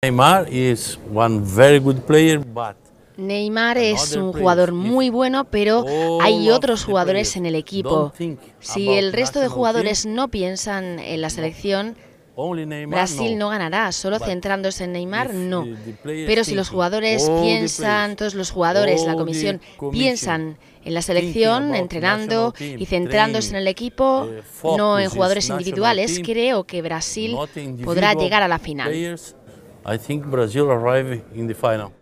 Neymar es un very good player, Neymar es un jugador muy bueno, pero hay otros jugadores en el equipo. Si el resto de jugadores no piensan en la selección, Brasil no ganará, solo centrándose en Neymar, no. Pero si los jugadores piensan, todos los jugadores, la comisión, piensan en la selección, entrenando y centrándose en el equipo, eh, no en jugadores individuales, creo que Brasil podrá llegar a la final. I think Brazil arrived in the final.